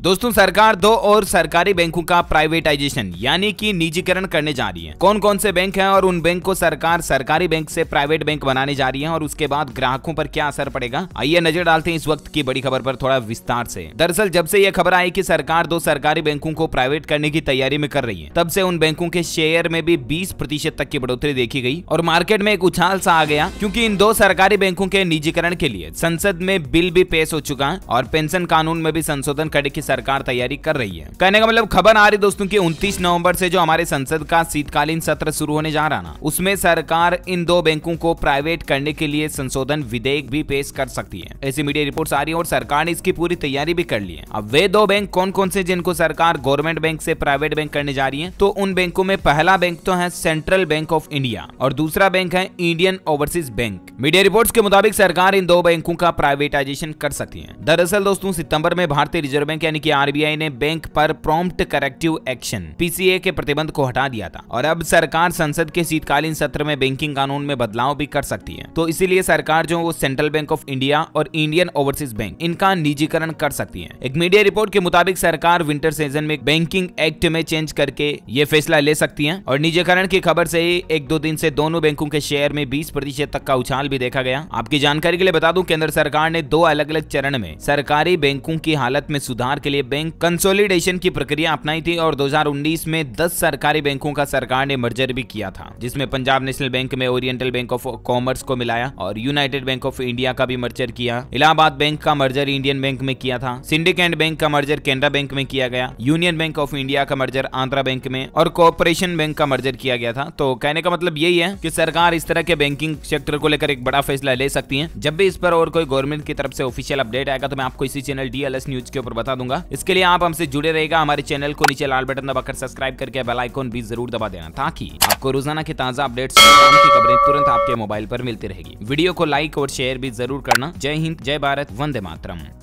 दोस्तों सरकार दो और सरकारी बैंकों का प्राइवेटाइजेशन यानी कि निजीकरण करने जा रही है कौन कौन से बैंक हैं और उन बैंक को सरकार सरकारी बैंक से प्राइवेट बैंक बनाने जा रही है और उसके बाद ग्राहकों पर क्या असर पड़ेगा आइए नजर डालते हैं इस वक्त की बड़ी खबर पर थोड़ा विस्तार से दरअसल जब से यह खबर आई की सरकार दो सरकारी बैंकों को प्राइवेट करने की तैयारी में कर रही है तब से उन बैंकों के शेयर में भी बीस तक की बढ़ोतरी देखी गई और मार्केट में एक उछाल सा आ गया क्यूँकी इन दो सरकारी बैंकों के निजीकरण के लिए संसद में बिल भी पेश हो चुका है और पेंशन कानून में भी संशोधन करने की सरकार तैयारी कर रही है कहने का मतलब खबर आ रही दोस्तों की उन्तीस नवम्बर ऐसी जो हमारे संसद का शीतकालीन सत्र शुरू होने जा रहा ना उसमें सरकार इन दो बैंकों को प्राइवेट करने के लिए संशोधन विधेयक भी पेश कर सकती है ऐसी मीडिया रिपोर्ट आ रही है और सरकार ने इसकी पूरी तैयारी भी कर ली है अब वे दो बैंक कौन कौन से जिनको सरकार गवर्नमेंट बैंक से प्राइवेट बैंक करने जा रही है तो उन बैंकों में पहला बैंक तो है सेंट्रल बैंक ऑफ इंडिया और दूसरा बैंक है Indian Overseas Bank media reports के मुताबिक सरकार इन दो बैंकों का प्राइवेटाइजेशन कर सकती है दरअसल दोस्तों सितंबर में भारतीय रिजर्व बैंक यानी यानी कि आरबीआई ने बैंक पर प्रॉम्प्ट करेक्टिव एक्शन पीसीए के प्रतिबंध को हटा दिया था और अब सरकार संसद के शीतकालीन सत्र में बैंकिंग कानून में बदलाव भी कर सकती है तो इसीलिए सरकार जो वो सेंट्रल बैंक ऑफ इंडिया और इंडियन ओवरसीज बैंक इनका निजीकरण कर सकती है एक मीडिया रिपोर्ट के मुताबिक सरकार विंटर सीजन में बैंकिंग एक्ट में चेंज करके ये फैसला ले सकती है और निजीकरण की खबर से ही एक दो दिन से दोनों बैंकों के शेयर में बीस प्रतिशत तक का उछाल भी देखा गया आपकी जानकारी के लिए बता दूं केंद्र सरकार ने दो अलग अलग चरण में सरकारी बैंकों की हालत में सुधार के के लिए बैंक कंसोलिडेशन की प्रक्रिया अपनाई थी और 2019 में 10 सरकारी बैंकों का सरकार ने मर्जर भी किया था जिसमें पंजाब नेशनल बैंक में ओरिएंटल बैंक ऑफ कॉमर्स को मिलाया और यूनाइटेड बैंक ऑफ इंडिया का भी मर्जर किया इलाहाबाद बैंक का मर्जर इंडियन बैंक में किया था सिंडिकेट बैंक का मर्जर केनरा बैंक में किया गया यूनियन बैंक ऑफ इंडिया का मर्जर आंध्रा बैंक में और कॉपोरेशन बैंक का मर्जर किया गया था तो कहने का मतलब यही है की सरकार इस तरह के बैंकिंग सेक्टर को लेकर एक बड़ा फैसला ले सकती है जब भी इस पर और कोई गवर्नमेंट की तरफ से ऑफिशियल अपडेट आएगा तो मैं आपको इसी चैनल डीएलएस न्यूज के ऊपर बता दूंगा होगा इसके लिए आप हमसे जुड़े रहेगा हमारे चैनल को नीचे लाल बटन दबाकर सब्सक्राइब करके बेलाइकॉन भी जरूर दबा देना ताकि आपको रोजाना के ताजा अपडेट की खबरें तुरंत आपके मोबाइल पर मिलती रहेगी वीडियो को लाइक और शेयर भी जरूर करना जय हिंद जय भारत वंदे मातरम